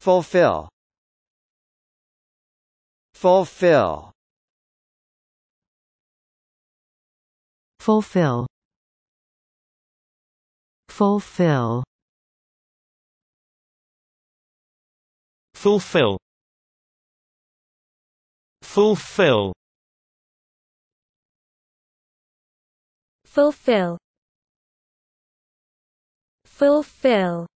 Fulfill Fulfill Fulfill Fulfill Fulfill Fulfill Fulfill Fulfill